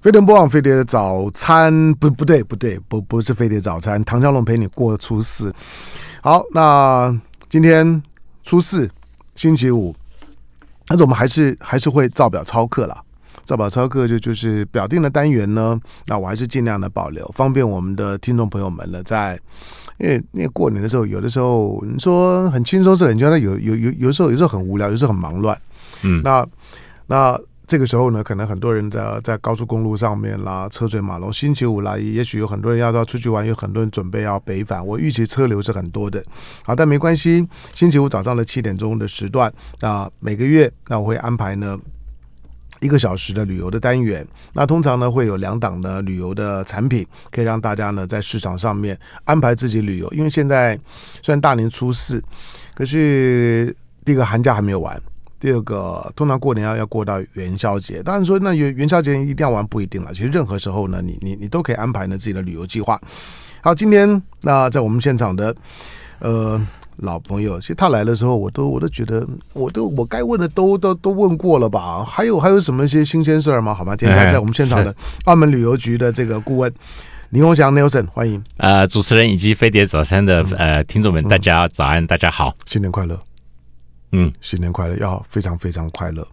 飞碟播放飞碟的早餐不不对不对不不是飞碟早餐，唐小龙陪你过初四。好，那今天初四星期五，但是我们还是还是会照表操课了。照表操课就就是表定的单元呢，那我还是尽量的保留，方便我们的听众朋友们呢，在因为因为过年的时候，有的时候你说很轻松是很轻松，有有有有时候有时候很无聊，有时候很忙乱，嗯，那那。这个时候呢，可能很多人在在高速公路上面啦，车水马龙。星期五啦，也许有很多人要到出去玩，有很多人准备要北返。我预期车流是很多的，好，但没关系。星期五早上的七点钟的时段啊，每个月那我会安排呢一个小时的旅游的单元。那通常呢会有两档的旅游的产品，可以让大家呢在市场上面安排自己旅游。因为现在虽然大年初四，可是第一个寒假还没有完。第二个，通常过年要要过到元宵节，当然说那元元宵节一定要玩不一定了，其实任何时候呢，你你你都可以安排呢自己的旅游计划。好，今天那在我们现场的呃老朋友，其实他来的时候，我都我都觉得，我都我该问的都都都问过了吧？还有还有什么一些新鲜事儿吗？好吗？今天在我们现场的澳 门旅游局的这个顾问林鸿祥 Nelson，欢迎呃，主持人以及飞碟早餐的呃听众们，大家早安，大家好，新年快乐。嗯，新年快乐，要非常非常快乐。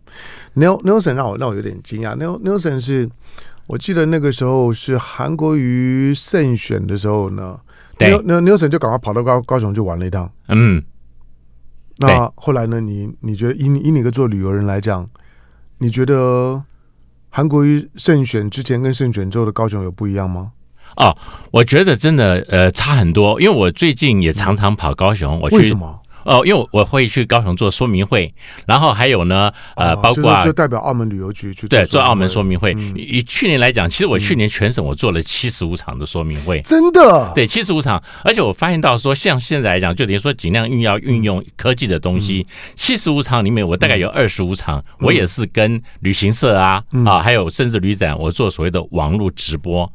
New n e l s o n 让我让我有点惊讶，New n e l s o n 是，我记得那个时候是韩国瑜胜选的时候呢 n i n e l n e s o n 就赶快跑到高高雄就玩了一趟。嗯，那后来呢？你你觉得，以你以你个做旅游人来讲，你觉得韩国瑜胜选之前跟胜选之后的高雄有不一样吗？啊，我觉得真的呃差很多，因为我最近也常常跑高雄，我去什么？哦，因为我会去高雄做说明会，然后还有呢，呃，包括就代表澳门旅游局去对做澳门说明会。以去年来讲，其实我去年全省我做了七十五场的说明会，真的对七十五场。而且我发现到说，像现在来讲，就等于说尽量运要运用科技的东西。七十五场里面，我大概有二十五场，我也是跟旅行社啊啊，还有甚至旅展，我做所谓的网络直播。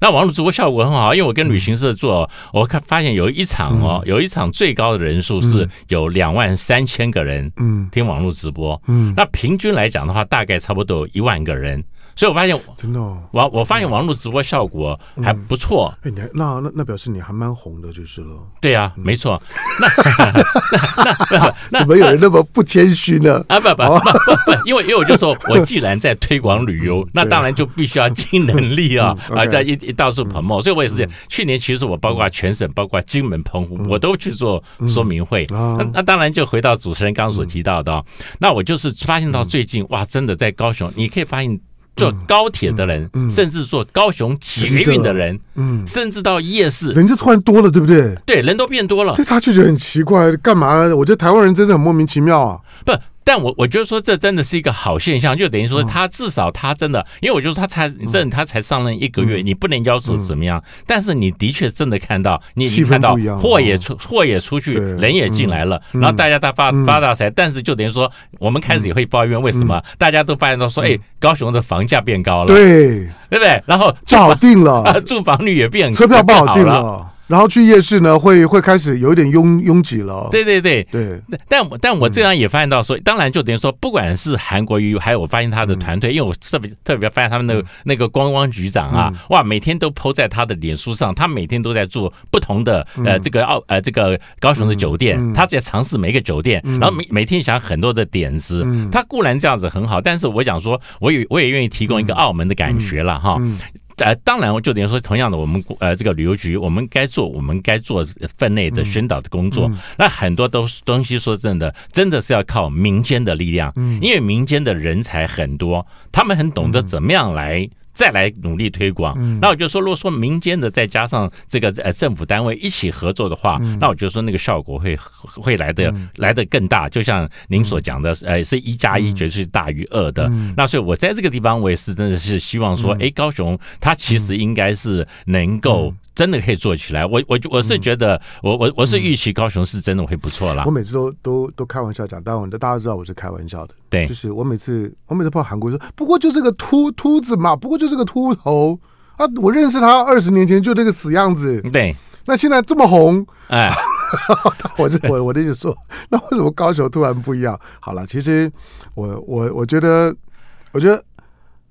那网络直播效果很好，因为我跟旅行社做，我看发现有一场哦，有一场最高的人数是有两万三千个人，嗯，听网络直播，嗯，那平均来讲的话，大概差不多有一万个人。所以我发现，真的，王，我发现网络直播效果还不错。哎，你那那那表示你还蛮红的，就是了。对呀，没错。那那那怎么有人那么不谦虚呢？啊，不不不，因为因为我就说我既然在推广旅游，那当然就必须要尽能力啊，啊，在一一道处捧墨。所以我也是这样。去年其实我包括全省，包括金门、澎湖，我都去做说明会。那当然就回到主持人刚所提到的，那我就是发现到最近哇，真的在高雄，你可以发现。坐高铁的人，甚至坐高雄捷运的人，嗯，甚至到夜市，人就突然多了，对不对？对，人都变多了。对他就觉得很奇怪，干嘛？我觉得台湾人真是很莫名其妙啊。但我我觉得说这真的是一个好现象，就等于说他至少他真的，因为我就是他才任他才上任一个月，你不能要求怎么样，但是你的确真的看到，你看到货也出货也出去，人也进来了，然后大家大发发大财，但是就等于说我们开始也会抱怨为什么大家都发现到说，哎，高雄的房价变高了，对对不对？然后不好订了，住房率也变，车票不好了。然后去夜市呢，会会开始有一点拥拥挤了。对对对对。但我但我这样也发现到说，当然就等于说，不管是韩国瑜，还有我发现他的团队，因为我特别特别发现他们那个那个观光局长啊，哇，每天都铺在他的脸书上，他每天都在做不同的呃这个澳呃这个高雄的酒店，他在尝试每个酒店，然后每每天想很多的点子。他固然这样子很好，但是我想说，我也我也愿意提供一个澳门的感觉了哈。呃，当然，我就等于说，同样的，我们呃，这个旅游局，我们该做我们该做分内的宣导的工作。那很多都是东西，说真的，真的是要靠民间的力量，因为民间的人才很多，他们很懂得怎么样来。再来努力推广，那我就说，如果说民间的再加上这个呃政府单位一起合作的话，那我就说那个效果会会来的来的更大。就像您所讲的，呃，是一加一绝对是大于二的。那所以，我在这个地方，我也是真的是希望说，哎，高雄它其实应该是能够。真的可以做起来，我我我是觉得，我我我是预期高雄是真的会不错啦。我每次都都都开玩笑讲，但我大家知道我是开玩笑的。对，就是我每次我每次跑韩国说，不过就是个秃秃子嘛，不过就是个秃头啊，我认识他二十年前就这个死样子。对，那现在这么红，哎，我就我我就说，那为什么高雄突然不一样？好了，其实我我我觉得，我觉得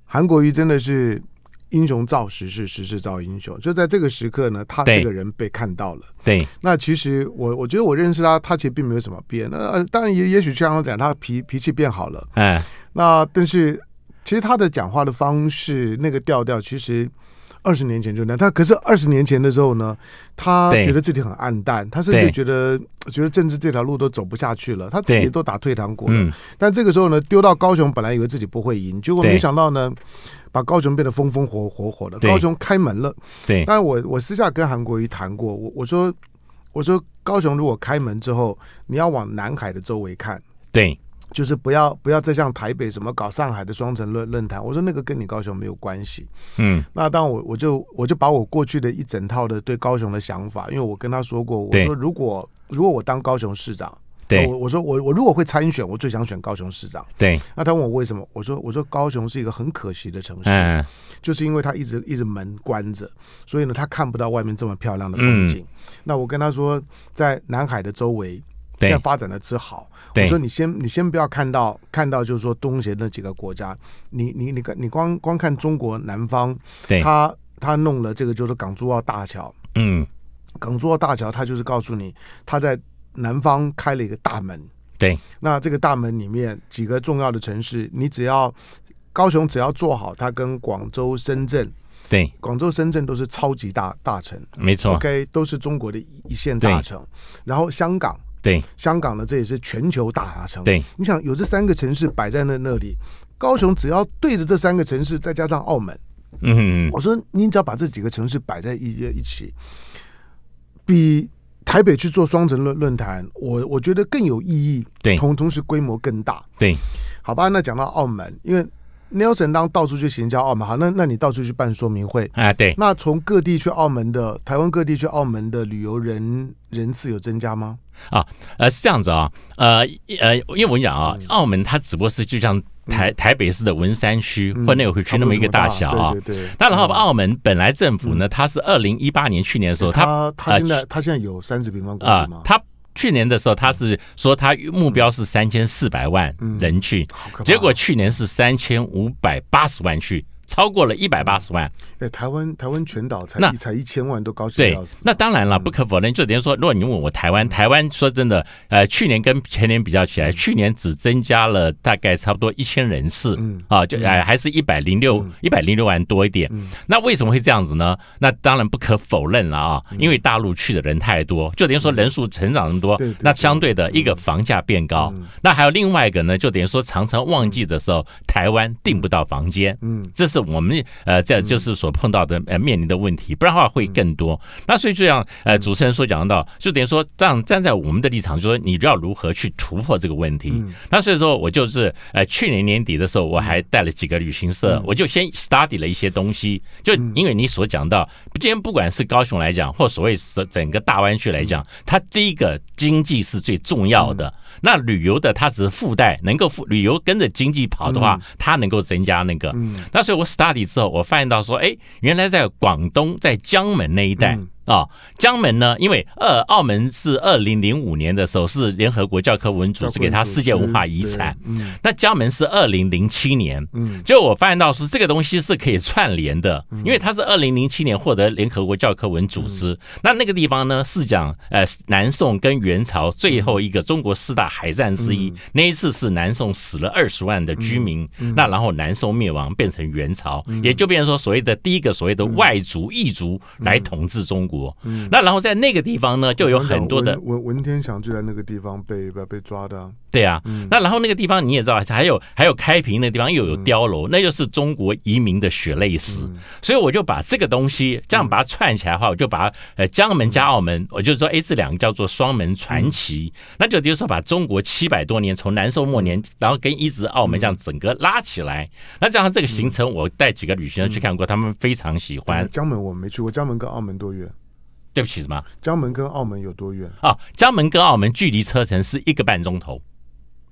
韩国瑜真的是。英雄造时势，时势造英雄。就在这个时刻呢，他这个人被看到了。对，那其实我我觉得我认识他，他其实并没有什么变。那当然也也许像我讲，他脾脾气变好了。哎，那但是其实他的讲话的方式，那个调调其实。二十年前就那样，他可是二十年前的时候呢，他觉得自己很暗淡，他甚至觉得觉得政治这条路都走不下去了，他自己都打退堂鼓了。但这个时候呢，丢到高雄，本来以为自己不会赢，结果没想到呢，把高雄变得风风火火火的，高雄开门了。对，但我我私下跟韩国瑜谈过，我我说我说高雄如果开门之后，你要往南海的周围看，对。就是不要不要再像台北什么搞上海的双城论论坛，我说那个跟你高雄没有关系。嗯，那当我我就我就把我过去的一整套的对高雄的想法，因为我跟他说过，我说如果如果我当高雄市长，对，我我说我我如果会参选，我最想选高雄市长。对，那他问我为什么？我说我说高雄是一个很可惜的城市，就是因为他一直一直门关着，所以呢，他看不到外面这么漂亮的风景。那我跟他说，在南海的周围。现在发展的之好，我说你先，你先不要看到看到，就是说东协那几个国家，你你你看，你光光看中国南方，对，他他弄了这个就是港珠澳大桥，嗯，港珠澳大桥，他就是告诉你，他在南方开了一个大门，对，那这个大门里面几个重要的城市，你只要高雄只要做好，它跟广州、深圳，对，广州、深圳都是超级大大城，没错，OK，都是中国的一线大城，然后香港。对香港呢，这也是全球大城。对，你想有这三个城市摆在那那里，高雄只要对着这三个城市，再加上澳门，嗯，我说你只要把这几个城市摆在一一起，比台北去做双城论论坛，我我觉得更有意义。对，同同时规模更大。对，好吧，那讲到澳门，因为 n e l s o n 当到处去行销澳门，好，那那你到处去办说明会，哎，对。那从各地去澳门的，台湾各地去澳门的旅游人人次有增加吗？啊，呃，是这样子啊，呃，呃，因为我讲啊，澳门它只不过是就像台台北市的文山区或内回区那么一个大小啊。对对对。那然后澳门本来政府呢，它是二零一八年去年的时候，它它现在它现在有三十平方公里吗？啊，它去年的时候，它是说它目标是三千四百万人去，结果去年是三千五百八十万去。超过了一百八十万，对台湾台湾全岛才那才一千万都高兴要死。那当然了，不可否认，就等于说，如果你问我台湾台湾，说真的，呃，去年跟前年比较起来，去年只增加了大概差不多一千人次，啊，就还还是一百零六一百零六万多一点。那为什么会这样子呢？那当然不可否认了啊，因为大陆去的人太多，就等于说人数成长那么多，那相对的一个房价变高。那还有另外一个呢，就等于说常常旺季的时候台湾订不到房间，嗯，这是。是我们呃在就是所碰到的呃面临的问题，不然的话会更多。那所以就像呃主持人所讲到，就等于说站站在我们的立场就说，你要如何去突破这个问题？那所以说我就是呃去年年底的时候，我还带了几个旅行社，我就先 study 了一些东西。就因为你所讲到，今天不管是高雄来讲，或所谓整整个大湾区来讲，它这一个经济是最重要的。那旅游的，它只是附带，能够附旅游跟着经济跑的话，它能够增加那个。那所以我 study 之后，我发现到说，哎，原来在广东，在江门那一带。啊，江门呢？因为二澳门是二零零五年的时候是联合国教科文组织给他世界文化遗产，那江门是二零零七年，就我发现到是这个东西是可以串联的，因为它是二零零七年获得联合国教科文组织，那那个地方呢是讲呃南宋跟元朝最后一个中国四大海战之一，那一次是南宋死了二十万的居民，那然后南宋灭亡变成元朝，也就变成说所谓的第一个所谓的外族异族来统治中国。嗯，那然后在那个地方呢，就有很多的文文天祥就在那个地方被被被抓的。对啊，那然后那个地方你也知道，还有还有开平那地方又有碉楼，那就是中国移民的血泪史。所以我就把这个东西这样把它串起来的话，我就把呃江门加澳门，我就说 A 这两个叫做双门传奇。那就比如说把中国七百多年从南宋末年，然后跟一直澳门这样整个拉起来。那这样这个行程，我带几个旅行去看过，他们非常喜欢江门。我没去过江门跟澳门多远？对不起，什么？江门跟澳门有多远？啊，江门跟澳门距离车程是一个半钟头。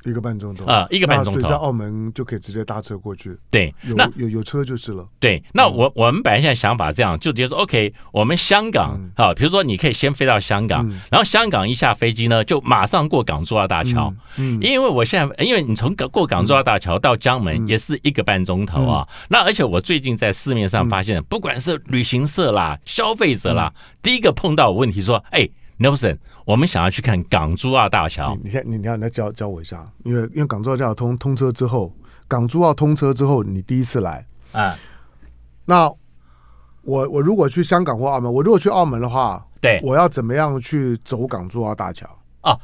一个半钟头啊，一个半钟头，在澳门就可以直接搭车过去。对，那有有车就是了。对，那我我们本来现在想法这样，就直接说 OK，我们香港哈，比如说你可以先飞到香港，然后香港一下飞机呢，就马上过港珠澳大桥。嗯，因为我现在因为你从过港珠澳大桥到江门也是一个半钟头啊。那而且我最近在市面上发现，不管是旅行社啦、消费者啦，第一个碰到问题说，哎。Nelson，我们想要去看港珠澳大桥。你先，你，你，来教教我一下，因为因为港珠澳大桥通通车之后，港珠澳通车之后，你第一次来，啊？那我我如果去香港或澳门，我如果去澳门的话，对，我要怎么样去走港珠澳大桥？啊，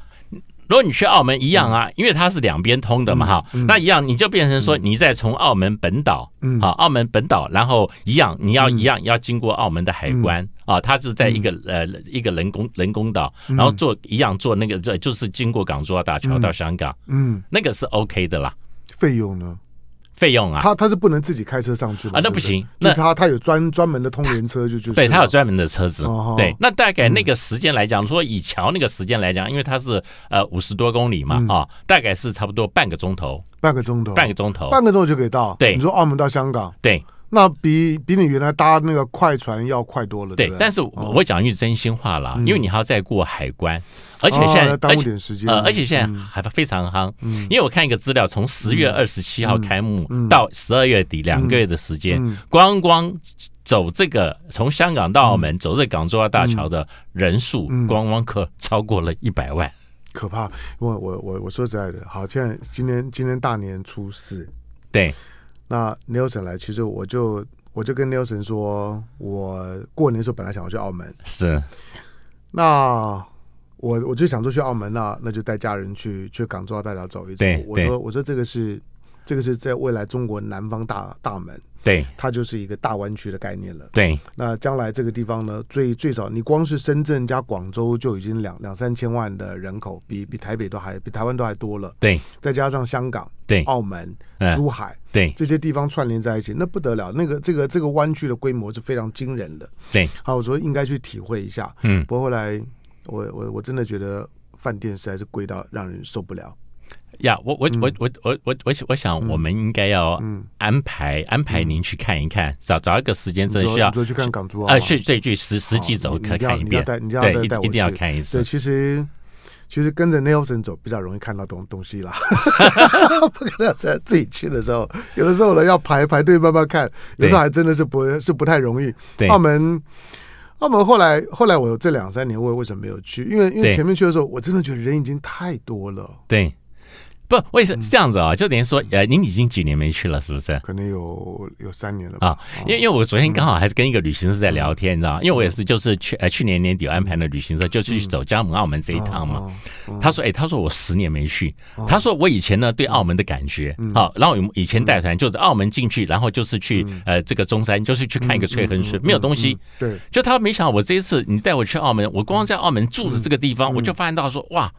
如果你去澳门一样啊，因为它是两边通的嘛，哈，那一样你就变成说，你在从澳门本岛，啊，澳门本岛，然后一样，你要一样要经过澳门的海关。啊，他是在一个呃一个人工人工岛，然后做一样做那个，这就是经过港珠澳大桥到香港。嗯，那个是 OK 的啦。费用呢？费用啊，他他是不能自己开车上去的。啊，那不行。那他他有专专门的通联车，就就对他有专门的车子。对，那大概那个时间来讲，说以桥那个时间来讲，因为它是呃五十多公里嘛，啊，大概是差不多半个钟头。半个钟头，半个钟头，半个钟头就可以到。对，你说澳门到香港，对。那比比你原来搭那个快船要快多了，对。但是我我讲一句真心话啦，因为你还要再过海关，而且现在耽误点时间，呃，而且现在还非常夯。因为我看一个资料，从十月二十七号开幕到十二月底两个月的时间，光光走这个从香港到澳门走这港珠澳大桥的人数，光光可超过了一百万，可怕。我我我我说实在的，好，现在今天今天大年初四，对。那 Neilson 来，其实我就我就跟 Neilson 说，我过年时候本来想要去澳门，是。那我我就想说去澳门那那就带家人去去港珠澳大桥走一走。我说我说这个是。这个是在未来中国南方大大门，对，它就是一个大湾区的概念了。对，那将来这个地方呢，最最少，你光是深圳加广州就已经两两三千万的人口，比比台北都还，比台湾都还多了。对，再加上香港、对澳门、珠海，对这些地方串联在一起，那不得了，那个这个这个湾区的规模是非常惊人的。对，好，我说应该去体会一下。嗯，不过后来我我我真的觉得饭店实在是贵到让人受不了。呀，我我我我我我我想，我想我们应该要安排安排您去看一看，找找一个时间，真的需要去看港珠啊，去这去实实际走看看，一要带你要带带我一定要看一次。对，其实其实跟着 n e l s o n 走比较容易看到东东西了，不可能在自己去的时候，有的时候呢要排排队慢慢看，有时候还真的是不是不太容易。澳门澳门后来后来我这两三年我为什么没有去？因为因为前面去的时候我真的觉得人已经太多了。对。不，我也是这样子啊，就等于说，呃，您已经几年没去了，是不是？可能有有三年了啊，因为因为我昨天刚好还是跟一个旅行社在聊天，你知道因为我也是，就是去，呃，去年年底安排的旅行社就去走江门、澳门这一趟嘛。他说，哎，他说我十年没去，他说我以前呢对澳门的感觉，好，然后以前带团就是澳门进去，然后就是去，呃，这个中山就是去看一个翠亨村，没有东西。对，就他没想到我这一次你带我去澳门，我光在澳门住的这个地方，我就发现到说，哇。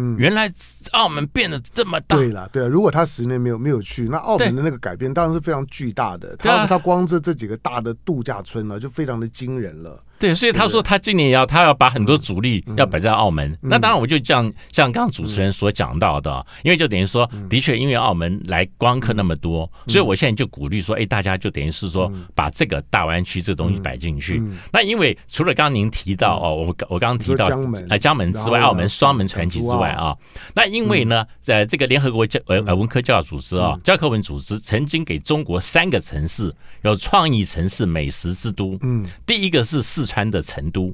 嗯，原来澳门变得这么大，对了，对了。如果他十年没有没有去，那澳门的那个改变当然是非常巨大的。他他光这这几个大的度假村呢，就非常的惊人了。对，所以他说他今年要他要把很多主力要摆在澳门，那当然我就像像刚刚主持人所讲到的，因为就等于说，的确因为澳门来光客那么多，所以我现在就鼓励说，哎，大家就等于是说把这个大湾区这东西摆进去。那因为除了刚刚您提到哦，我我刚刚提到啊江门之外，澳门双门传奇之外啊，那因为呢，在这个联合国教呃文科教育组织啊，教科文组织曾经给中国三个城市有创意城市美食之都，嗯，第一个是四。川的成都，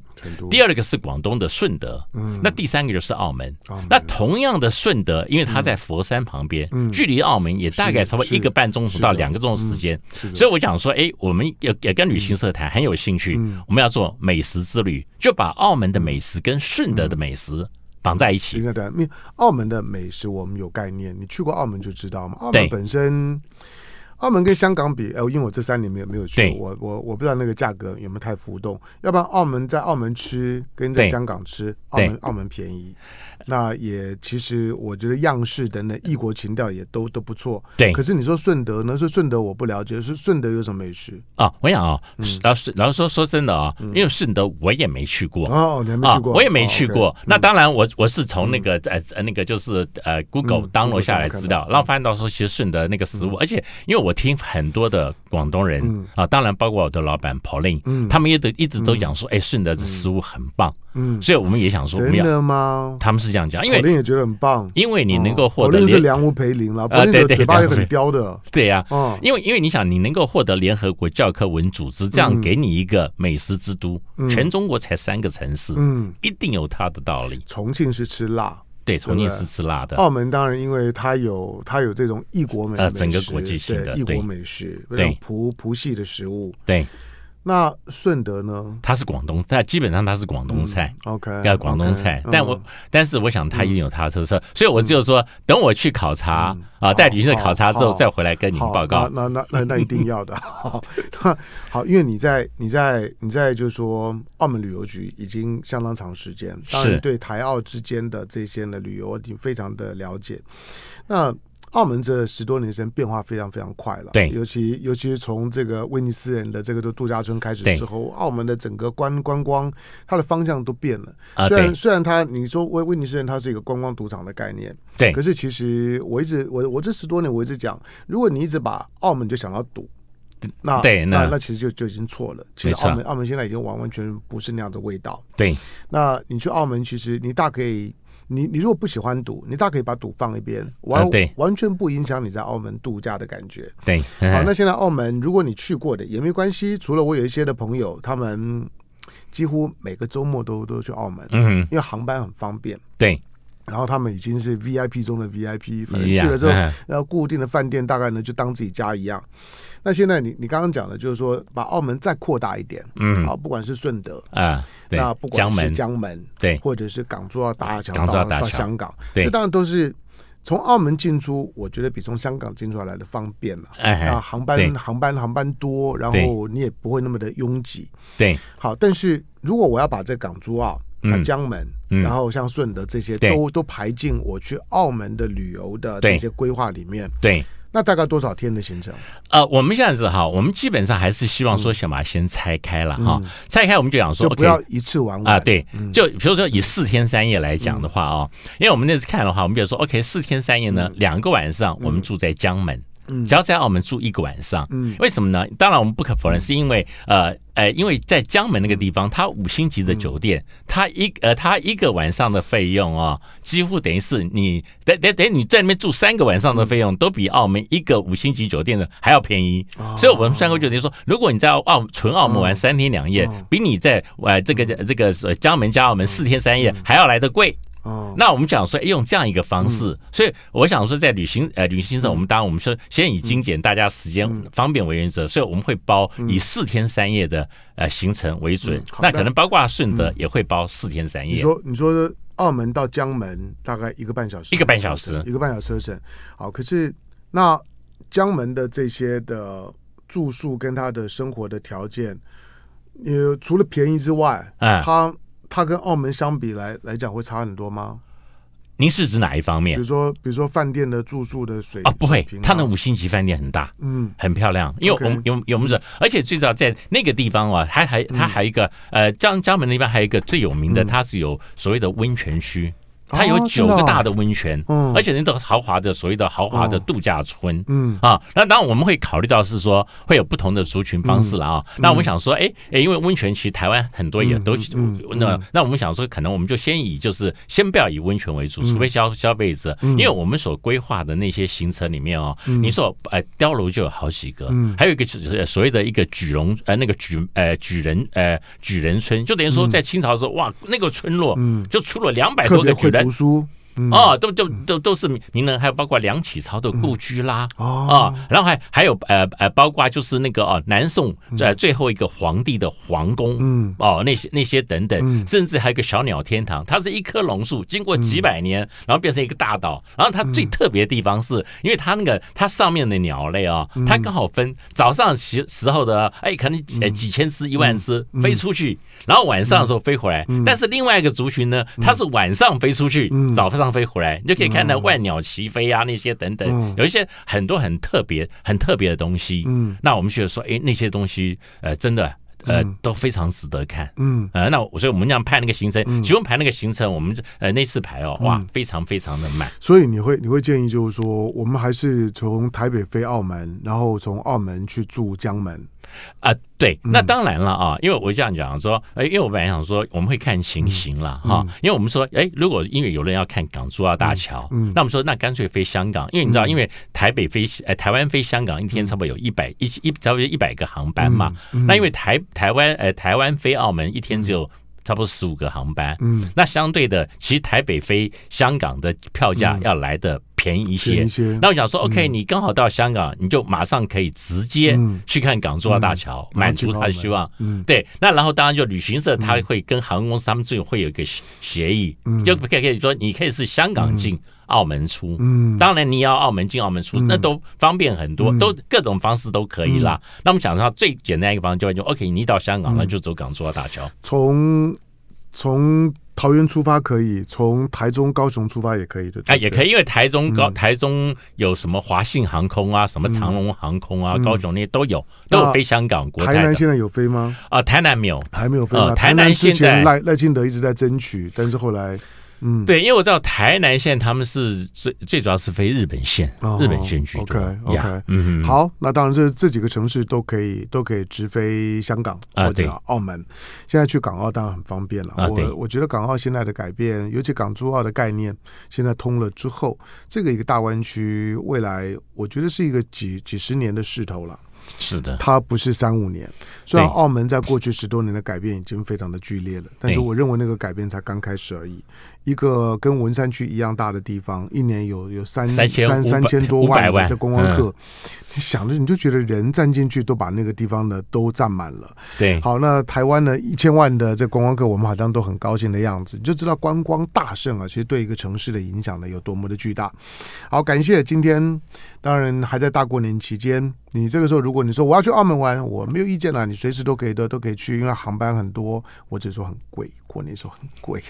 第二个是广东的顺德，嗯，那第三个就是澳门。那同样的顺德，因为它在佛山旁边，距离澳门也大概差不多一个半钟到两个钟时间。所以我讲说，哎，我们也也跟旅行社谈，很有兴趣，我们要做美食之旅，就把澳门的美食跟顺德的美食绑在一起。对对，澳门的美食我们有概念，你去过澳门就知道嘛。澳门本身。澳门跟香港比，哎，因为我这三年没有没有去，我我我不知道那个价格有没有太浮动。要不然澳门在澳门吃，跟在香港吃，澳门澳门便宜。那也其实我觉得样式等等异国情调也都都不错。对。可是你说顺德呢？说顺德我不了解，是顺德有什么美食？啊，我想啊，老师老师说说真的啊，因为顺德我也没去过哦，你没去过，我也没去过。那当然我我是从那个呃那个就是呃 Google d o w n l o 下来资料，然后发现到时候其实顺德那个食物，而且因为。我听很多的广东人啊，当然包括我的老板 Pauline，他们也都一直都讲说，哎，顺德的食物很棒，嗯，所以我们也想说，真的吗？他们是这样讲因为 u 也觉得很棒，因为你能够获得 p 是梁无培林了 p a 对对，嘴巴也很刁的，对呀，因为因为你想，你能够获得联合国教科文组织，这样给你一个美食之都，全中国才三个城市，嗯，一定有它的道理。重庆是吃辣。对，从庆是吃辣的。澳门当然，因为它有它有这种异国美，呃，整个国际性的异国美食，对，葡葡系的食物，对。那顺德呢？他是广东，他基本上他是广东菜。OK，广东菜。但我但是我想他一定有他的特色，所以我只有说等我去考察啊，带行社考察之后再回来跟您报告。那那那那一定要的。好，因为你在你在你在就是说澳门旅游局已经相当长时间，当然对台澳之间的这些的旅游问题非常的了解。那澳门这十多年间变化非常非常快了，对，尤其尤其是从这个威尼斯人的这个度假村开始之后，澳门的整个观观光，它的方向都变了。虽然虽然它，你说威威尼斯人它是一个观光赌场的概念，对。可是其实我一直我我这十多年我一直讲，如果你一直把澳门就想到赌，那对那那其实就就已经错了。其实澳门澳门现在已经完完全不是那样的味道。对。那你去澳门，其实你大可以。你你如果不喜欢赌，你大可以把赌放一边，完完全不影响你在澳门度假的感觉。对，好，那现在澳门，如果你去过的也没关系，除了我有一些的朋友，他们几乎每个周末都都去澳门，嗯，因为航班很方便。对。然后他们已经是 VIP 中的 VIP，反正去了之后，后固定的饭店大概呢就当自己家一样。那现在你你刚刚讲的，就是说把澳门再扩大一点，嗯，啊，不管是顺德啊，那不管是江门对，或者是港珠澳大桥到到香港，这当然都是从澳门进出，我觉得比从香港进出来的方便了。哎，那航班航班航班多，然后你也不会那么的拥挤。对，好，但是如果我要把这港珠澳啊，江门，然后像顺德这些都都排进我去澳门的旅游的这些规划里面。对，那大概多少天的行程？呃，我们现在是哈，我们基本上还是希望说，想把先拆开了哈，拆开我们就想说，不要一次玩。啊，对，就比如说以四天三夜来讲的话啊，因为我们那次看的话，我们比如说 OK，四天三夜呢，两个晚上我们住在江门，只要在澳门住一个晚上。嗯，为什么呢？当然我们不可否认，是因为呃。哎，因为在江门那个地方，它五星级的酒店，它一呃，它一个晚上的费用啊，几乎等于是你，等等等，你在那边住三个晚上的费用，都比澳门一个五星级酒店的还要便宜。所以我们三个就等于说，如果你在澳纯澳门玩三天两夜，比你在呃这个这个江门加澳门四天三夜还要来的贵。哦，那我们讲说用这样一个方式，所以我想说，在旅行呃旅行上，我们当然我们说先以精简大家时间方便为原则，所以我们会包以四天三夜的呃行程为准，那可能包括顺德也会包四天三夜。你说你说澳门到江门大概一个半小时，一个半小时，一个半小时车程。好，可是那江门的这些的住宿跟他的生活的条件，呃，除了便宜之外，哎，他。它跟澳门相比来来讲会差很多吗？您是指哪一方面？比如说，比如说饭店的住宿的水啊，不会，它的五星级饭店很大，嗯，很漂亮。因为我们有有我们而且最早在那个地方啊，还还它还有一个呃，江江门那边还有一个最有名的，它是有所谓的温泉区。它有九个大的温泉，嗯，而且那个豪华的所谓的豪华的度假村，嗯啊，那当然我们会考虑到是说会有不同的族群方式了啊。那我们想说，哎哎，因为温泉其实台湾很多也都，那那我们想说，可能我们就先以就是先不要以温泉为主，除非消消费者，因为我们所规划的那些行程里面哦，你说哎，碉楼就有好几个，嗯，还有一个就是所谓的一个举龙，呃那个举呃举人，呃举人村，就等于说在清朝的时候哇，那个村落就出了两百多个举。人。读书。哦，都都都都是名人，还有包括梁启超的故居啦，啊，然后还还有呃呃，包括就是那个哦，南宋在最后一个皇帝的皇宫，嗯，哦，那些那些等等，甚至还有个小鸟天堂，它是一棵榕树，经过几百年，然后变成一个大岛，然后它最特别的地方是，因为它那个它上面的鸟类哦，它刚好分早上时时候的，哎，可能几几千只一万只飞出去，然后晚上的时候飞回来，但是另外一个族群呢，它是晚上飞出去，早。飞回来，你就可以看到万鸟齐飞啊，那些等等，有一些很多很特别、很特别的东西。嗯，那我们觉得说，哎，那些东西，呃，真的，呃，都非常值得看。嗯，呃，那所以我们这样拍那个行程，喜欢排那个行程，我们呃那次排哦，哇，非常非常的慢。所以你会你会建议，就是说，我们还是从台北飞澳门，然后从澳门去住江门。啊，对，那当然了啊，因为我这样讲说，哎，因为我本来想说我们会看情形了哈，因为我们说，哎，如果因为有人要看港珠澳大桥，那我们说那干脆飞香港，因为你知道，因为台北飞，哎，台湾飞香港一天差不多有一百一一差不多一百个航班嘛，那因为台台湾，哎，台湾飞澳门一天只有差不多十五个航班，嗯，那相对的，其实台北飞香港的票价要来的。便宜一些，那我想说，OK，你刚好到香港，你就马上可以直接去看港珠澳大桥，满足他的希望。对，那然后当然就旅行社他会跟航空公司他们最后会有一个协议，就可以可以说你可以是香港进澳门出，嗯，当然你要澳门进澳门出，那都方便很多，都各种方式都可以啦。那我们想说最简单一个方式，就就 OK，你到香港那就走港珠澳大桥，从从。桃园出发可以从台中、高雄出发也可以的，哎，也可以，因为台中高台中有什么华信航空啊，什么长龙航空啊，高雄那些都有，都有飞香港、国台。南现在有飞吗？啊，台南没有，还没有飞。啊，台南之前赖赖清德一直在争取，但是后来。嗯，对，因为我知道台南县他们是最最主要是飞日本线，日本线去，OK OK，嗯，好，那当然这这几个城市都可以都可以直飞香港或者澳门，现在去港澳当然很方便了。我我觉得港澳现在的改变，尤其港珠澳的概念，现在通了之后，这个一个大湾区未来，我觉得是一个几几十年的势头了。是的，它不是三五年。虽然澳门在过去十多年的改变已经非常的剧烈了，但是我认为那个改变才刚开始而已。一个跟文山区一样大的地方，一年有有三三三千多万的这观光客，你想着你就觉得人站进去都把那个地方的都占满了。对，好，那台湾呢一千万的这观光客，我们好像都很高兴的样子，你就知道观光大盛啊，其实对一个城市的影响呢有多么的巨大。好，感谢今天，当然还在大过年期间，你这个时候如果你说我要去澳门玩，我没有意见了，你随时都可以都都可以去，因为航班很多，我只说很贵，过年时候很贵，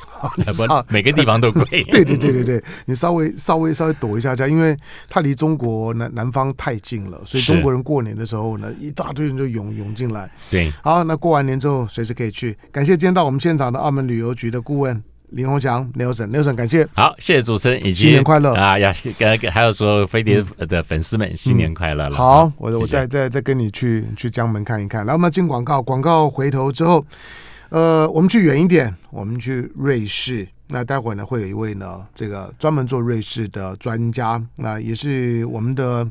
你每个地方都贵，对对对对对，你稍微稍微稍微躲一下下，因为它离中国南南方太近了，所以中国人过年的时候呢，一大堆人就涌涌进来。对，好，那过完年之后随时可以去。感谢今天到我们现场的澳门旅游局的顾问林 n e 刘省刘省，感谢。好，谢谢主持人，以及新年快乐啊呀！跟还有所有飞碟的粉丝们，新年快乐！好，我我再再再跟你去去江门看一看。来，我们要进广告，广告回头之后，呃，我们去远一点，我们去瑞士。那待会儿呢，会有一位呢，这个专门做瑞士的专家，那也是我们的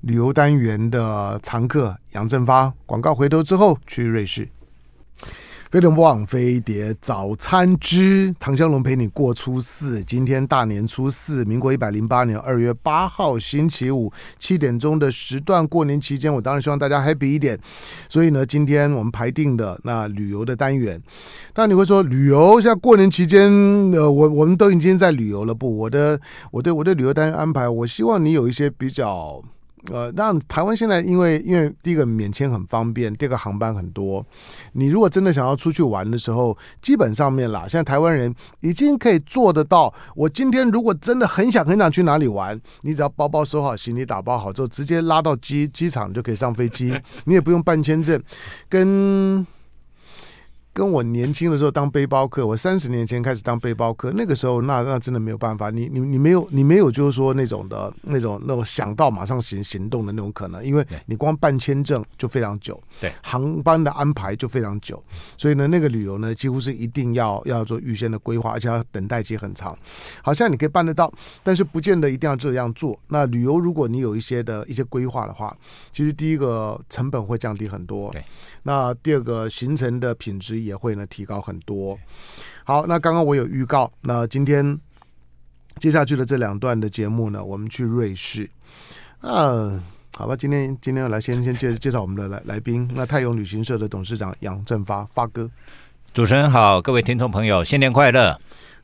旅游单元的常客杨振发。广告回头之后去瑞士。飞碟旺飞碟早餐之唐香龙陪你过初四，今天大年初四，民国一百零八年二月八号星期五七点钟的时段，过年期间我当然希望大家 happy 一点，所以呢，今天我们排定的那旅游的单元，但你会说旅游像过年期间，呃，我我们都已经在旅游了不？我的我对我对旅游单元安排，我希望你有一些比较。呃，那台湾现在因为因为第一个免签很方便，第二个航班很多。你如果真的想要出去玩的时候，基本上面啦，现在台湾人已经可以做得到。我今天如果真的很想很想去哪里玩，你只要包包收好，行李打包好之后，直接拉到机机场就可以上飞机，你也不用办签证。跟跟我年轻的时候当背包客，我三十年前开始当背包客，那个时候那那真的没有办法，你你你没有你没有就是说那种的那种那种想到马上行行动的那种可能，因为你光办签证就非常久，对，航班的安排就非常久，所以呢，那个旅游呢，几乎是一定要要做预先的规划，而且要等待期很长。好像你可以办得到，但是不见得一定要这样做。那旅游如果你有一些的一些规划的话，其实第一个成本会降低很多，对，那第二个行程的品质。也会呢提高很多。好，那刚刚我有预告，那今天接下去的这两段的节目呢，我们去瑞士。嗯，好吧，今天今天来先先介介绍我们的来来宾，那泰永旅行社的董事长杨振发发哥。主持人好，各位听众朋友，新年快乐！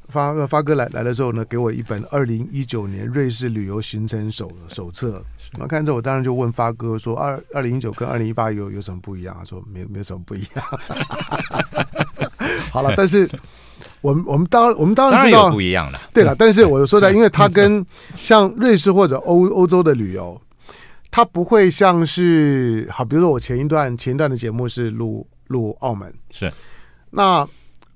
发发哥来来的时候呢，给我一本二零一九年瑞士旅游行程手手册。后看着，我当然就问发哥说：“二二零一九跟二零一八有有什么不一样？”他说：“没没有什么不一样。”好了，但是我们我们当然我们当然知道不一样的。对了，但是我说的，因为他跟像瑞士或者欧欧洲的旅游，它不会像是好，比如说我前一段前一段的节目是录录澳门，是那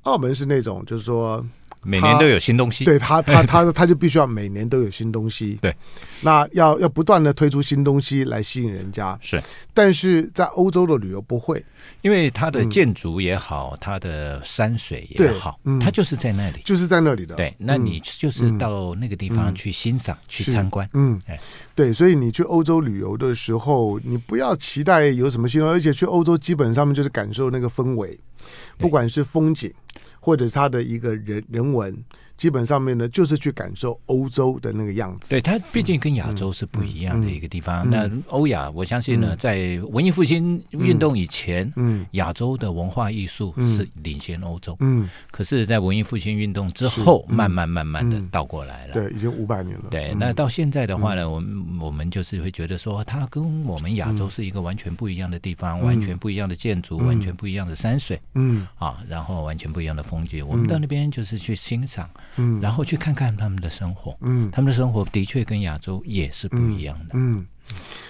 澳门是那种就是说。每年都有新东西，对他，他，他，他就必须要每年都有新东西。对，那要要不断的推出新东西来吸引人家。是，但是在欧洲的旅游不会，因为它的建筑也好，它的山水也好，它就是在那里，就是在那里的。对，那你就是到那个地方去欣赏、去参观。嗯，哎，对，所以你去欧洲旅游的时候，你不要期待有什么新而且去欧洲基本上面就是感受那个氛围，不管是风景。或者是它的一个人人文。基本上面呢，就是去感受欧洲的那个样子。对，它毕竟跟亚洲是不一样的一个地方。那欧亚，我相信呢，在文艺复兴运动以前，嗯，亚洲的文化艺术是领先欧洲。嗯，可是，在文艺复兴运动之后，慢慢慢慢的倒过来了。对，已经五百年了。对，那到现在的话呢，我们我们就是会觉得说，它跟我们亚洲是一个完全不一样的地方，完全不一样的建筑，完全不一样的山水。嗯，啊，然后完全不一样的风景。我们到那边就是去欣赏。嗯，然后去看看他们的生活，嗯，他们的生活的确跟亚洲也是不一样的。嗯，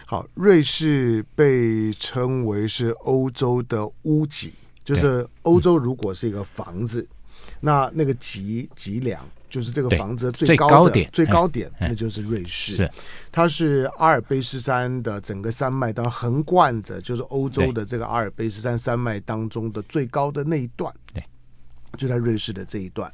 好，瑞士被称为是欧洲的屋脊，就是欧洲如果是一个房子，那那个脊脊梁就是这个房子的最高的最高点，那就是瑞士，它是阿尔卑斯山的整个山脉当横贯着，就是欧洲的这个阿尔卑斯山山脉当中的最高的那一段，对，就在瑞士的这一段。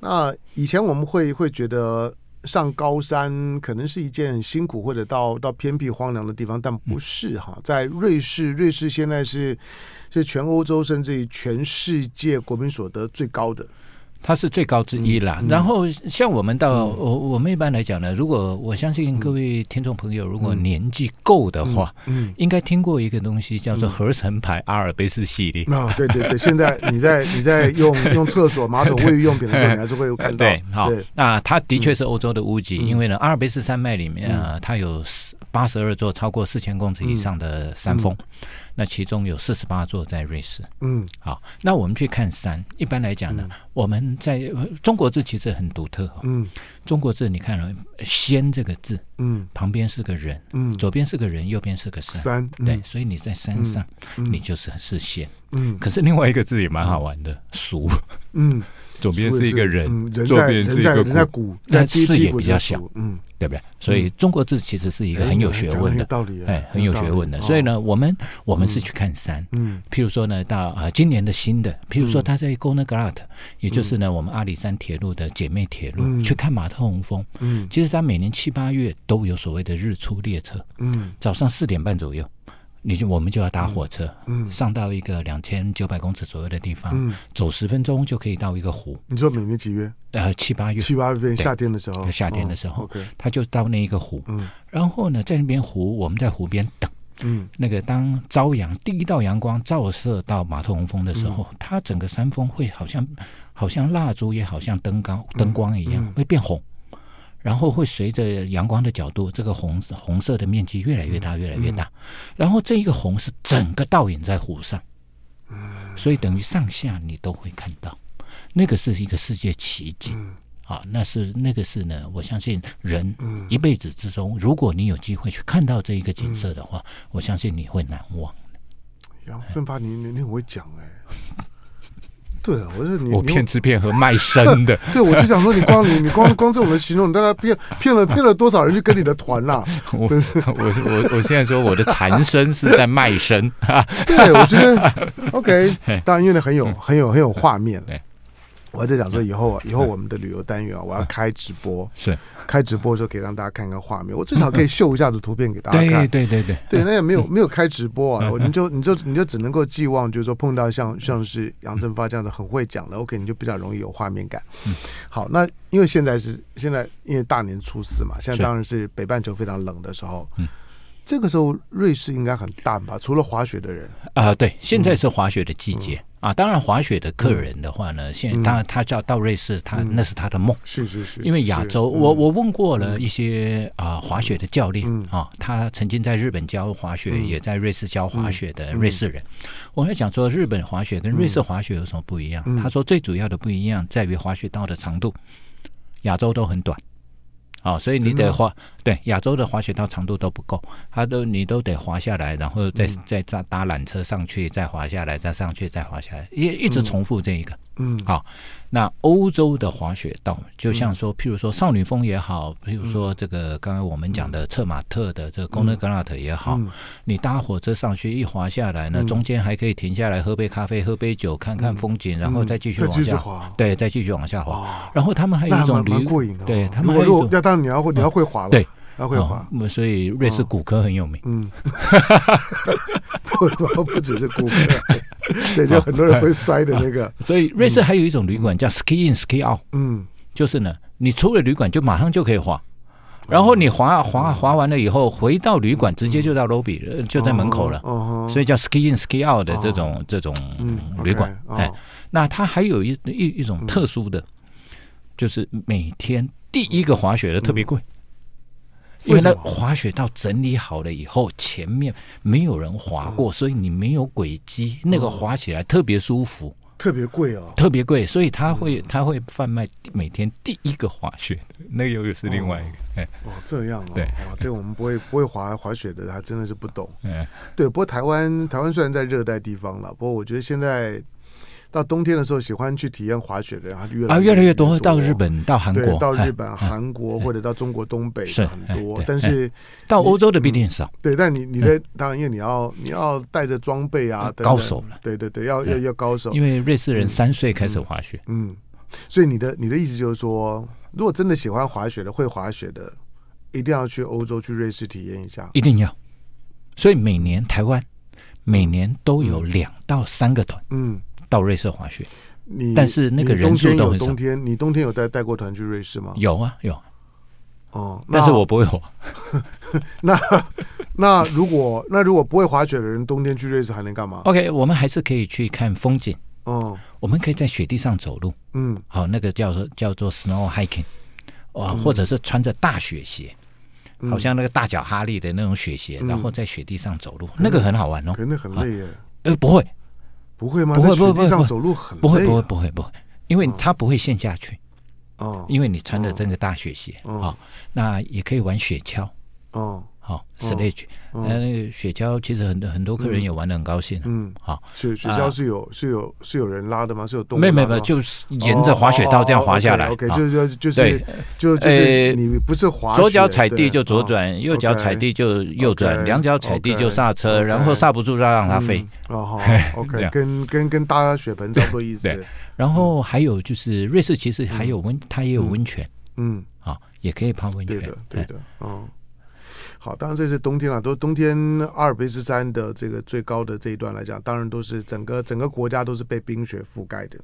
那以前我们会会觉得上高山可能是一件辛苦或者到到偏僻荒凉的地方，但不是哈，在瑞士，瑞士现在是是全欧洲甚至于全世界国民所得最高的。它是最高之一啦。然后像我们到我我们一般来讲呢，如果我相信各位听众朋友，如果年纪够的话，嗯，应该听过一个东西叫做合成牌阿尔卑斯系列。啊，对对对，现在 你在你在用用厕所马桶卫浴用品的时候，你还是会有看到。好，那它的确是欧洲的屋脊，因为呢，阿尔卑斯山脉里面啊，它有。八十二座超过四千公尺以上的山峰，那其中有四十八座在瑞士。嗯，好，那我们去看山。一般来讲呢，我们在中国字其实很独特。嗯，中国字你看了“仙”这个字，嗯，旁边是个人，嗯，左边是个人，右边是个山，山。对，所以你在山上，你就是是仙。嗯，可是另外一个字也蛮好玩的，“俗”。嗯。左边是一个人，人边是一人在古，在视野比较小，嗯，对不对？所以中国字其实是一个很有学问的，道理哎，很有学问的。所以呢，我们我们是去看山，嗯，譬如说呢，到呃今年的新的，譬如说，他在 g o n n a g r a t 也就是呢，我们阿里山铁路的姐妹铁路，去看马特洪峰，嗯，其实他每年七八月都有所谓的日出列车，嗯，早上四点半左右。你就我们就要搭火车，上到一个两千九百公尺左右的地方，走十分钟就可以到一个湖。你说每年几月？呃，七八月，七八月夏天的时候，夏天的时候，OK，他就到那一个湖。嗯，然后呢，在那边湖，我们在湖边等。嗯，那个当朝阳第一道阳光照射到马特洪峰的时候，它整个山峰会好像好像蜡烛也好像灯光灯光一样会变红。然后会随着阳光的角度，这个红红色的面积越来越大，越来越大。然后这一个红是整个倒影在湖上，所以等于上下你都会看到。那个是一个世界奇迹啊，那是那个是呢，我相信人一辈子之中，如果你有机会去看到这一个景色的话，我相信你会难忘杨正发，你你你很会讲哎。对啊，我是你我骗吃骗喝卖身的，对，我就想说你光你你光光这种的形容，你大概骗骗了骗了多少人去跟你的团啦？我我我我现在说我的缠身是在卖身，对，我觉得 OK，当然因为很有很有很有画面。我还在讲说，以后啊，以后我们的旅游单元啊，我要开直播，是开直播的时候可以让大家看个画面，我至少可以秀一下的图片给大家看。对对对对，那也没有没有开直播啊，我们就你就 你就只能够寄望，就是说碰到像像是杨振发这样的很会讲的，我肯定就比较容易有画面感。好，那因为现在是现在因为大年初四嘛，现在当然是北半球非常冷的时候。嗯。这个时候，瑞士应该很淡吧？除了滑雪的人啊，对，现在是滑雪的季节啊。当然，滑雪的客人的话呢，现当然他叫到瑞士，他那是他的梦。是是是，因为亚洲，我我问过了一些啊滑雪的教练啊，他曾经在日本教滑雪，也在瑞士教滑雪的瑞士人。我还想说，日本滑雪跟瑞士滑雪有什么不一样？他说，最主要的不一样在于滑雪道的长度，亚洲都很短。哦，所以你得滑，对亚洲的滑雪道长度都不够，它都你都得滑下来，然后再再搭搭缆车上去，再滑下来，再上去，再滑下来，一一直重复这一个。嗯，好。那欧洲的滑雪道，就像说，譬如说少女峰也好，譬如说这个刚刚我们讲的策马特的这个 g o n d a 特也好，你搭火车上去，一滑下来呢，中间还可以停下来喝杯咖啡、喝杯酒，看看风景，然后再继续往下滑。对，再继续往下滑。然后他们还有一种旅游，对他们还有要当你要你要会滑了，对，要会滑。所以瑞士骨科很有名。嗯，不不只是骨科。对，就很多人会摔的那个，所以瑞士还有一种旅馆叫 “ski in ski out”。嗯，就是呢，你出了旅馆就马上就可以滑，然后你滑滑滑完了以后，回到旅馆直接就到 lobby 就在门口了。哦，所以叫 “ski in ski out” 的这种这种旅馆。哎，那它还有一一一种特殊的，就是每天第一个滑雪的特别贵。因为那滑雪道整理好了以后，前面没有人滑过，所以你没有轨迹，那个滑起来特别舒服，特别贵哦，特别贵，所以他会他会贩卖每天第一个滑雪的，那个又是另外一个，哎，哦这样哦，对，哇，这个我们不会不会滑滑雪的，他真的是不懂，嗯，对，不过台湾台湾虽然在热带地方了，不过我觉得现在。到冬天的时候，喜欢去体验滑雪的人越啊越来越多。到日本、到韩国、到日本、韩国或者到中国东北是很多，但是到欧洲的必定少。对，但你你的当然，因为你要你要带着装备啊，高手了。对对对，要要要高手。因为瑞士人三岁开始滑雪，嗯，所以你的你的意思就是说，如果真的喜欢滑雪的、会滑雪的，一定要去欧洲去瑞士体验一下，一定要。所以每年台湾每年都有两到三个团，嗯。到瑞士滑雪，你但是那个人数都很少。冬天你冬天有带带过团去瑞士吗？有啊有。哦，但是我不会滑。那那如果那如果不会滑雪的人，冬天去瑞士还能干嘛？OK，我们还是可以去看风景。嗯，我们可以在雪地上走路。嗯，好，那个叫做叫做 snow hiking，哇，或者是穿着大雪鞋，好像那个大脚哈利的那种雪鞋，然后在雪地上走路，那个很好玩哦。肯定很累耶。呃，不会。不会吗？不会，不会，不会，不会，不会，不会，不会，因为它不会陷下去，哦，因为你穿的这个大雪鞋，哦，那也可以玩雪橇，哦。哦，slage，那雪橇其实很多很多客人也玩的很高兴。嗯，好，雪雪橇是有是有是有人拉的吗？是有动？没有没有没有，就是沿着滑雪道这样滑下来。OK，就是就是就就是你不是滑，左脚踩地就左转，右脚踩地就右转，两脚踩地就刹车，然后刹不住再让它飞。哦，OK，跟跟跟家雪盆差不多意思。对，然后还有就是瑞士其实还有温，它也有温泉。嗯，好，也可以泡温泉。对的，对的，嗯。好，当然这是冬天了，都冬天阿尔卑斯山的这个最高的这一段来讲，当然都是整个整个国家都是被冰雪覆盖的。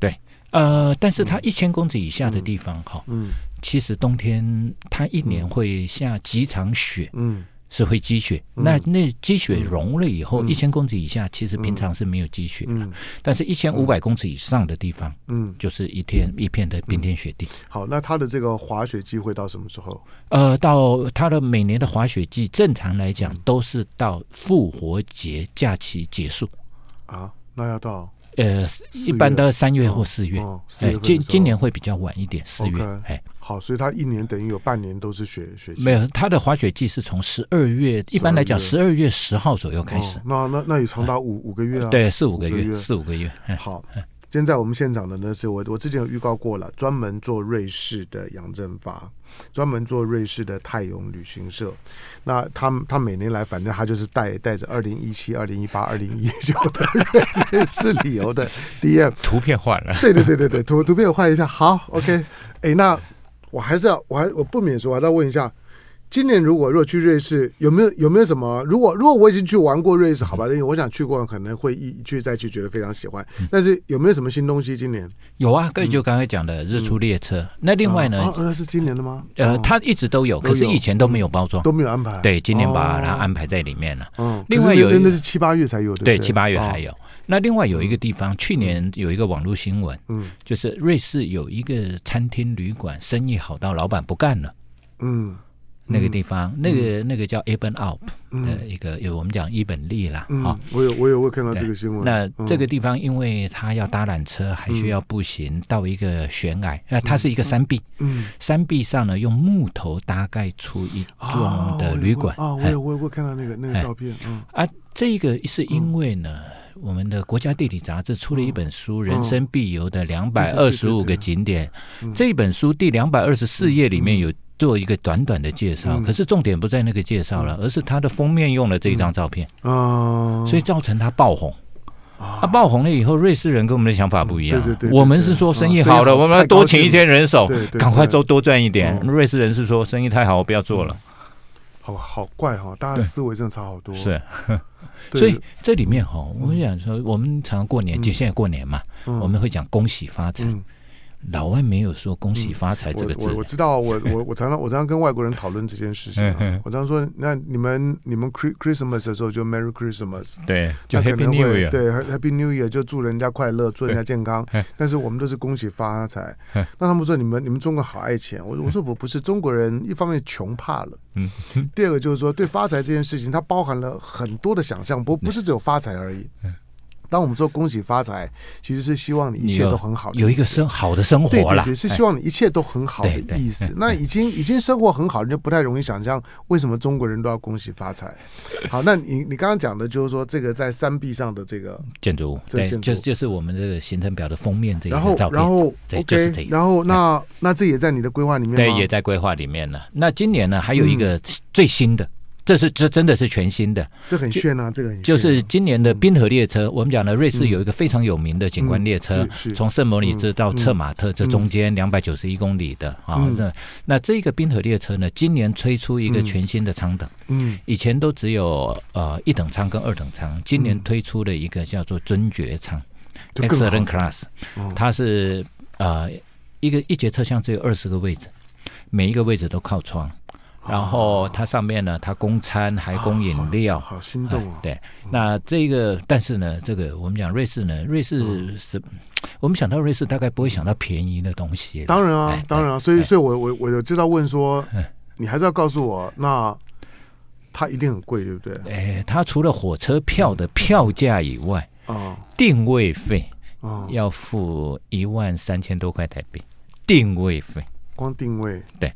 对，呃，但是它一千公尺以下的地方，哈，嗯，其实冬天它一年会下几场雪，嗯。是会积雪，那那积雪融了以后，一千公尺以下其实平常是没有积雪的，但是一千五百公尺以上的地方，嗯，就是一天一片的冰天雪地。好，那它的这个滑雪季会到什么时候？呃，到它的每年的滑雪季，正常来讲都是到复活节假期结束啊，那要到呃，一般到三月或四月，哎，今今年会比较晚一点，四月，哎。好，所以他一年等于有半年都是雪雪季。没有，他的滑雪季是从十二月，一般来讲十二月十号左右开始。那那那也长达五五个月啊。对，四五个月，四五个月。好，现在我们现场的呢是我我之前有预告过了，专门做瑞士的杨振发，专门做瑞士的泰永旅行社。那他他每年来，反正他就是带带着二零一七、二零一八、二零一九的瑞 士旅游的 DM 图片换了。对对对对对，图图片我换一下。好，OK，哎那。我还是要，我还我不免说，我再问一下，今年如果如果去瑞士，有没有有没有什么？如果如果我已经去玩过瑞士，好吧，因为我想去过，可能会一去再去，觉得非常喜欢。但是有没有什么新东西？今年有啊，跟就刚才讲的日出列车。那另外呢？那是今年的吗？呃，它一直都有，可是以前都没有包装，都没有安排。对，今年把它安排在里面了。嗯。另外有，那是七八月才有的。对，七八月还有。那另外有一个地方，去年有一个网络新闻，嗯，就是瑞士有一个餐厅旅馆生意好到老板不干了，嗯，那个地方，那个那个叫 e b e n a l p 的一个，有我们讲一本利啦，好，我有我有会看到这个新闻。那这个地方，因为他要搭缆车，还需要步行到一个悬崖，那它是一个山壁，嗯，山壁上呢用木头搭盖出一幢的旅馆，啊，我有我有看到那个那个照片，嗯，啊，这一个是因为呢。我们的国家地理杂志出了一本书《人生必游的两百二十五个景点》，这本书第两百二十四页里面有做一个短短的介绍，可是重点不在那个介绍了，而是它的封面用了这一张照片，所以造成它爆红。啊，爆红了以后，瑞士人跟我们的想法不一样。对对对，我们是说生意好了，我们要多请一天人手，赶快多多赚一点。瑞士人是说生意太好，我不要做了。好好怪哈，大家的思维真的差好多。是。所以这里面哈，我们讲说，我们常过年，就现在过年嘛，我们会讲恭喜发财。老外没有说“恭喜发财”这个字，我我知道，我我我常常我常常跟外国人讨论这件事情。我常常说，那你们你们 Christmas 的时候就 Merry Christmas，对，就 Happy New Year，对，Happy New Year 就祝人家快乐，祝人家健康。但是我们都是恭喜发财，那他们说你们你们中国好爱钱，我我说我不是中国人，一方面穷怕了，嗯，第二个就是说对发财这件事情，它包含了很多的想象，不不是只有发财而已。当我们说恭喜发财，其实是希望你一切都很好，有一个生好的生活。对对对，是希望你一切都很好的意思。那已经已经生活很好，你就不太容易想象为什么中国人都要恭喜发财。好，那你你刚刚讲的就是说这个在山壁上的这个建筑物，对，就就是我们这个行程表的封面这个照片。然后，然后，OK，然后那那这也在你的规划里面对，也在规划里面了。那今年呢，还有一个最新的。这是这真的是全新的，这很炫啊！这个就是今年的冰河列车。我们讲的瑞士有一个非常有名的景观列车，从圣莫里兹到策马特，这中间两百九十一公里的啊。那那这个冰河列车呢，今年推出一个全新的舱等。嗯，以前都只有呃一等舱跟二等舱，今年推出了一个叫做尊爵舱 （Excellent Class），它是呃一个一节车厢只有二十个位置，每一个位置都靠窗。然后它上面呢，它供餐还供饮料，好心动啊！对，那这个但是呢，这个我们讲瑞士呢，瑞士是，我们想到瑞士大概不会想到便宜的东西。当然啊，当然啊，所以，所以，我我我有知道问说，你还是要告诉我，那它一定很贵，对不对？哎，它除了火车票的票价以外，啊，定位费要付一万三千多块台币，定位费，光定位对。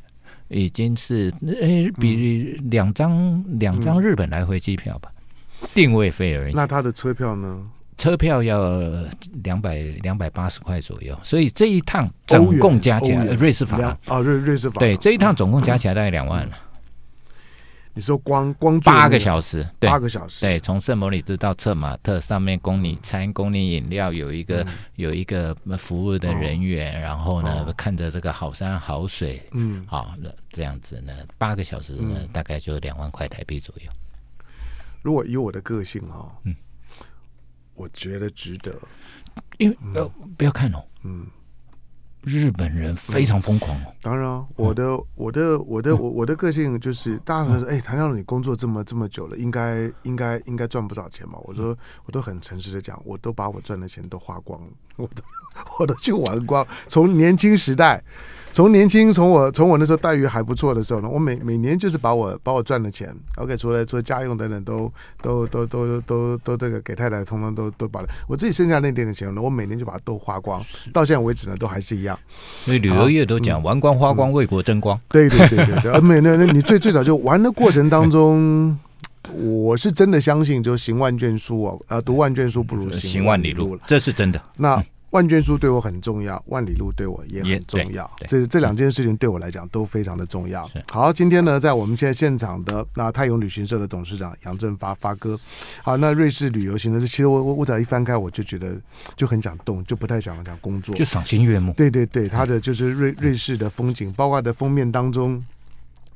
已经是诶，比两张两张日本来回机票吧，定位费而已。那他的车票呢？车票要两百两百八十块左右，所以这一趟总共加起来，瑞士法啊，瑞瑞士法对，这一趟总共加起来大概两万。你说光光八个小时，八个小时，对，从圣母里兹到策马特，上面供你餐、供你饮料，有一个有一个服务的人员，然后呢看着这个好山好水，嗯，好，那这样子呢，八个小时呢，大概就两万块台币左右。如果以我的个性啊，嗯，我觉得值得，因为呃不要看哦，嗯。日本人非常疯狂哦。当然我的我的我的我我的个性就是，大家说，哎，谭校你工作这么这么久了，应该应该应该赚不少钱吧？我说，我都很诚实的讲，我都把我赚的钱都花光了，我都 我都去玩光，从年轻时代。从年轻，从我从我那时候待遇还不错的时候呢，我每每年就是把我把我赚的钱，OK，除了做家用等等，都都都都都都这个给太太，通通都都把我自己剩下那点的钱呢，我每年就把它都花光。到现在为止呢，都还是一样。那旅游业都讲玩光花光为国争光。对对对对对，没那那，你最最早就玩的过程当中，我是真的相信，就行万卷书啊，呃，读万卷书不如行万里路了，这是真的。那。万卷书对我很重要，万里路对我也很重要。这这两件事情对我来讲都非常的重要。好，今天呢，在我们现在现场的那泰永旅行社的董事长杨振发发哥，好，那瑞士旅游行的，其实我我我只要一翻开，我就觉得就很想动，就不太想想工作，就赏心悦目。对对对，他的就是瑞瑞士的风景，包括的封面当中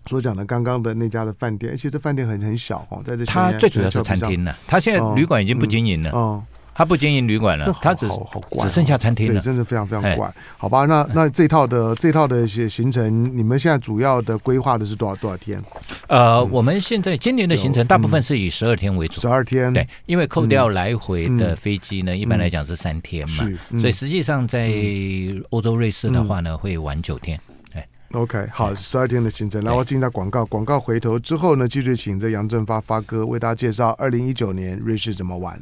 所讲的刚刚的那家的饭店，而且这饭店很很小哦，在这他最主要是餐厅呢，他现在旅馆已经不经营了。他不经营旅馆了，他只好好光，只剩下餐厅了，对，真的非常非常怪，好吧？那那这套的这套的些行程，你们现在主要的规划的是多少多少天？呃，我们现在今年的行程大部分是以十二天为主，十二天，对，因为扣掉来回的飞机呢，一般来讲是三天嘛，所以实际上在欧洲瑞士的话呢，会玩九天。o k 好，十二天的行程，然后进到广告，广告回头之后呢，继续请这杨振发发哥为大家介绍二零一九年瑞士怎么玩。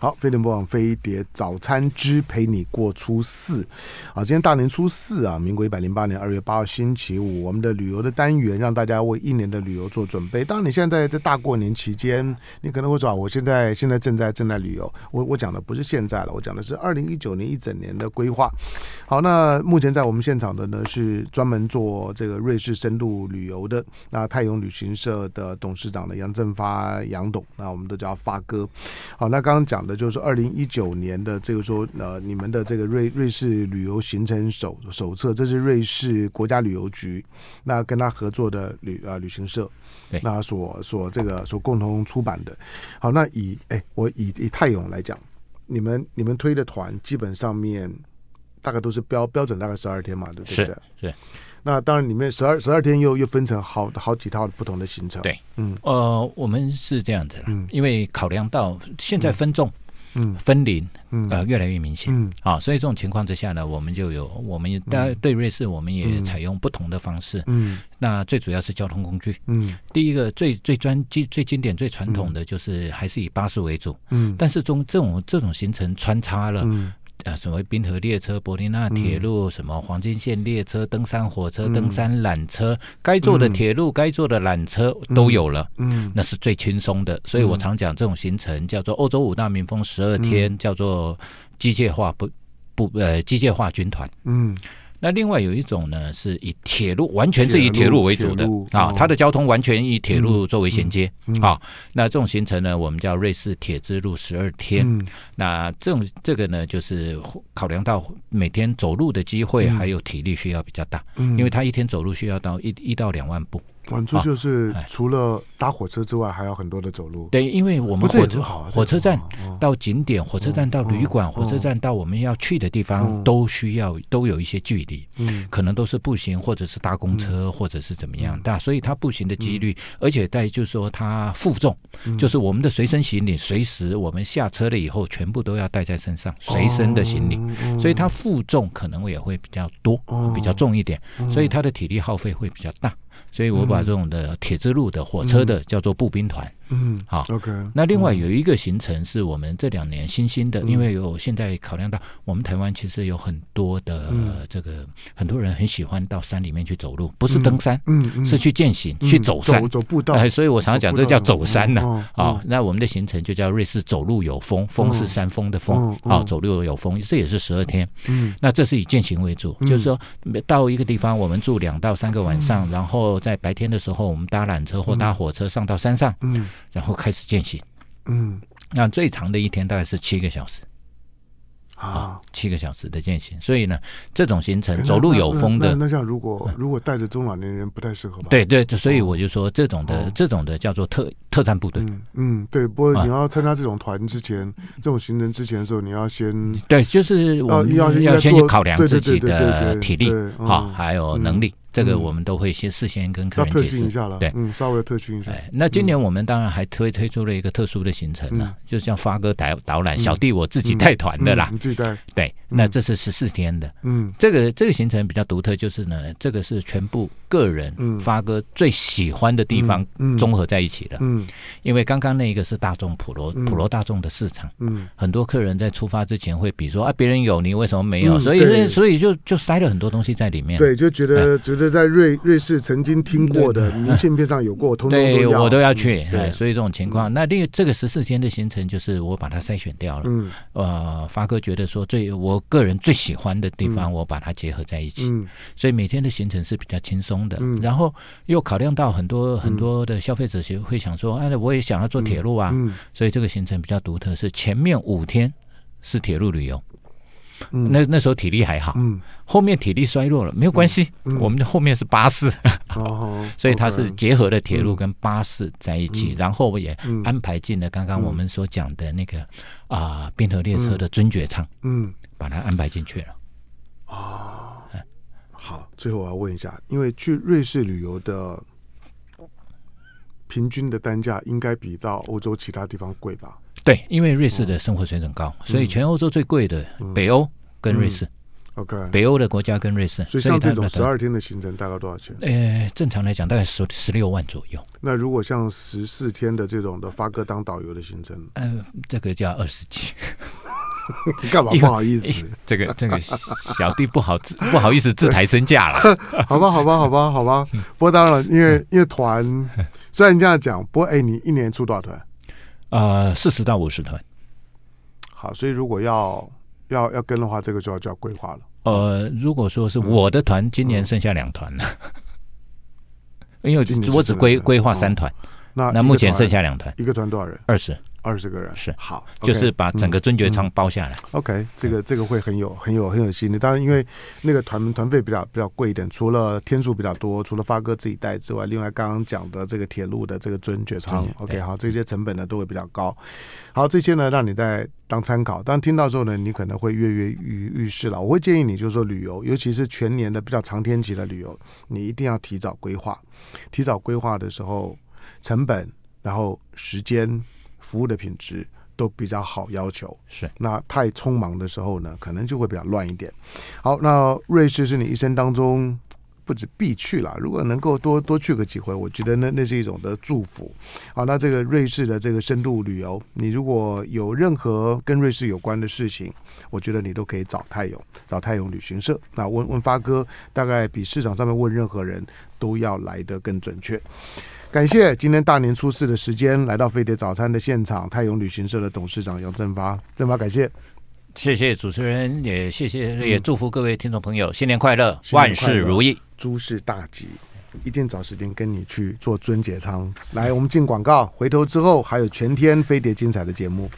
好，飞碟播放飞碟早餐之陪你过初四。好，今天大年初四啊，民国一百零八年二月八号，星期五。我们的旅游的单元，让大家为一年的旅游做准备。当然，你现在在大过年期间，你可能会说，我现在现在正在正在旅游。我我讲的不是现在了，我讲的是二零一九年一整年的规划。好，那目前在我们现场的呢，是专门做这个瑞士深度旅游的那泰永旅行社的董事长的杨振发杨董，那我们都叫发哥。好，那刚刚讲。就是二零一九年的这个说，呃，你们的这个瑞瑞士旅游行程手手册，这是瑞士国家旅游局那跟他合作的旅啊旅行社，那所所这个所共同出版的。好，那以哎，我以以泰勇来讲，你们你们推的团基本上面大概都是标标准，大概十二天嘛，对不对？是。那当然，里面十二十二天又又分成好好几套不同的行程。对，嗯，呃，我们是这样子，因为考量到现在分众、嗯，分零，呃，越来越明显，嗯，啊，所以这种情况之下呢，我们就有我们家对瑞士，我们也采用不同的方式。嗯，那最主要是交通工具。嗯，第一个最最专经最经典最传统的，就是还是以巴士为主。嗯，但是中这种这种行程穿插了。啊，什么冰河列车、伯林纳铁路、什么黄金线列车、登山火车、登山缆车，该坐的铁路、该坐的缆车都有了，嗯，那是最轻松的。所以我常讲这种行程叫做欧洲五大民风十二天，叫做机械化不不呃机械化军团，嗯。那另外有一种呢，是以铁路完全是以铁路为主的啊，它的交通完全以铁路作为衔接啊。那这种行程呢，我们叫瑞士铁之路十二天。那这种这个呢，就是考量到每天走路的机会还有体力需要比较大，因为它一天走路需要到一一到两万步。管州就是除了搭火车之外，还有很多的走路。对，因为我们火车火车站到景点，火车站到旅馆，火车站到我们要去的地方，都需要都有一些距离，可能都是步行，或者是搭公车，或者是怎么样。但所以它步行的几率，而且在就是说它负重，就是我们的随身行李，随时我们下车了以后，全部都要带在身上，随身的行李，所以它负重可能也会比较多，比较重一点，所以它的体力耗费会比较大。所以我把这种的铁路的火车的叫做步兵团。嗯，好，OK。那另外有一个行程是我们这两年新兴的，因为有现在考量到我们台湾其实有很多的这个很多人很喜欢到山里面去走路，不是登山，嗯，是去践行去走山走步道，所以我常常讲这叫走山呢。啊，那我们的行程就叫瑞士走路有风，风是山峰的风，啊，走路有风，这也是十二天。嗯，那这是以践行为主，就是说到一个地方，我们住两到三个晚上，然后在白天的时候，我们搭缆车或搭火车上到山上，嗯。然后开始践行，嗯，那最长的一天大概是七个小时，啊，七个小时的践行。所以呢，这种行程走路有风的，那像如果如果带着中老年人不太适合吧？对对，所以我就说这种的这种的叫做特特战部队。嗯，对，不过你要参加这种团之前，这种行程之前的时候，你要先对，就是我们要要先去考量自己的体力啊，还有能力。这个我们都会先事先跟客人解释一下了，对，嗯，稍微特训一下。那今年我们当然还推推出了一个特殊的行程呢，就像发哥导导览，小弟我自己带团的啦，自己带。对，那这是十四天的，嗯，这个这个行程比较独特，就是呢，这个是全部个人，发哥最喜欢的地方综合在一起的，嗯，因为刚刚那一个是大众普罗普罗大众的市场，嗯，很多客人在出发之前会，比说啊，别人有你为什么没有？所以所以就就塞了很多东西在里面，对，就觉得觉得。在瑞瑞士曾经听过的明信片上有过，通对，我都要去，对，所以这种情况，那另这个十四天的行程就是我把它筛选掉了。嗯，呃，发哥觉得说最我个人最喜欢的地方，我把它结合在一起，所以每天的行程是比较轻松的。嗯，然后又考量到很多很多的消费者会想说，哎，我也想要坐铁路啊，所以这个行程比较独特，是前面五天是铁路旅游。那那时候体力还好，嗯，后面体力衰弱了没有关系。我们的后面是巴士，所以它是结合了铁路跟巴士在一起，然后我也安排进了刚刚我们所讲的那个啊，冰河列车的尊爵唱，嗯，把它安排进去了。啊，好，最后我要问一下，因为去瑞士旅游的平均的单价应该比到欧洲其他地方贵吧？对，因为瑞士的生活水准高，所以全欧洲最贵的北欧跟瑞士，OK，北欧的国家跟瑞士。所以像这种十二天的行程大概多少钱？呃，正常来讲大概十十六万左右。那如果像十四天的这种的发哥当导游的行程，呃，这个就要二十七。你 干嘛不好意思？这个这个小弟不好 不好意思自抬身价了。好吧，好吧，好吧，好吧。不过当然，因为因为团虽然你这样讲，不过哎，你一年出多少团？呃，四十到五十团，好，所以如果要要要跟的话，这个就要就要规划了。呃，如果说是我的团，今年剩下两团了，因为我只规规划三团，那那目前剩下两团，一个团多少人？二十。二十个人是好，就是把整个尊爵舱包下来。OK，这个这个会很有很有很有吸引力。当然，因为那个团团费比较比较贵一点，除了天数比较多，除了发哥自己带之外，另外刚刚讲的这个铁路的这个尊爵舱 o k 好，这些成本呢都会比较高。好，这些呢让你在当参考。当听到之后呢，你可能会跃跃欲欲试了。我会建议你，就是说旅游，尤其是全年的比较长天期的旅游，你一定要提早规划。提早规划的时候，成本，然后时间。服务的品质都比较好，要求是。那太匆忙的时候呢，可能就会比较乱一点。好，那瑞士是你一生当中不止必去了。如果能够多多去个几回，我觉得那那是一种的祝福。好，那这个瑞士的这个深度旅游，你如果有任何跟瑞士有关的事情，我觉得你都可以找泰勇，找泰勇旅行社。那问问发哥，大概比市场上面问任何人都要来的更准确。感谢今天大年初四的时间来到飞碟早餐的现场，泰永旅行社的董事长杨振发，正发感谢，谢谢主持人，也谢谢，也祝福各位听众朋友新年快乐，万事如意，诸事大吉，一定找时间跟你去做尊节仓。来，我们进广告，回头之后还有全天飞碟精彩的节目。